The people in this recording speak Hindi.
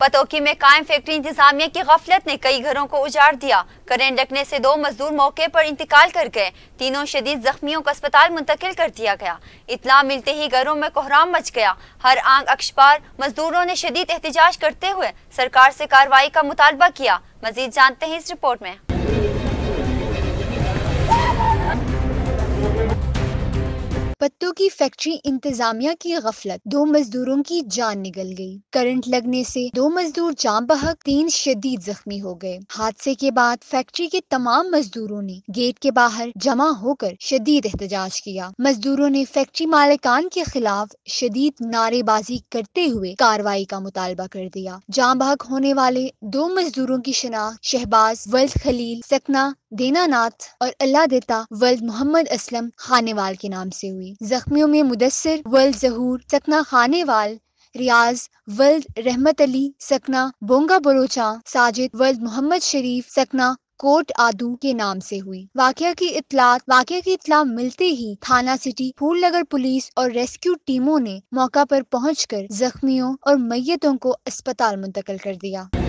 पतोकी में कायम फैक्ट्री इंतजामिया की गफलत ने कई घरों को उजाड़ दिया करेंट लगने से दो मजदूर मौके पर इंतकाल कर गए तीनों शदीद जख्मियों को अस्पताल मुंतकिल कर दिया गया इतला मिलते ही घरों में कोहराम मच गया हर आंग अक्षपार मजदूरों ने शदीद एहतजाज करते हुए सरकार से कार्रवाई का मुतालबा किया मजीद जानते हैं इस रिपोर्ट में मजदूरों की फैक्ट्री इंतजामिया की गफलत दो मजदूरों की जान निकल गई करंट लगने से दो मजदूर जाम बहक तीन शदीद जख्मी हो गए हादसे के बाद फैक्ट्री के तमाम मजदूरों ने गेट के बाहर जमा होकर शदीद एहतजाज किया मजदूरों ने फैक्ट्री मालिकान के खिलाफ शदीद नारेबाजी करते हुए कार्रवाई का मुतालबा कर दिया जाम बहक होने वाले दो मजदूरों की शनाख्त शहबाज वल्द खलील सकना नाथ और अल्लाह देता वल्द मोहम्मद असलम खानेवाल के नाम से हुई जख्मियों में मुदसर वल जहूर सकना खाने वाल रियाज वर्ल्ड रहमत अली सकना बोंगा बरोचा साजिद वर्ल्ड मोहम्मद शरीफ सकना कोट आदू के नाम से हुई वाक्य की इतला वाक्य की इतला मिलते ही थाना सिटी फूल नगर पुलिस और रेस्क्यू टीमों ने मौका पर पहुंचकर जख्मियों और मैयतों को अस्पताल मुंतकल कर दिया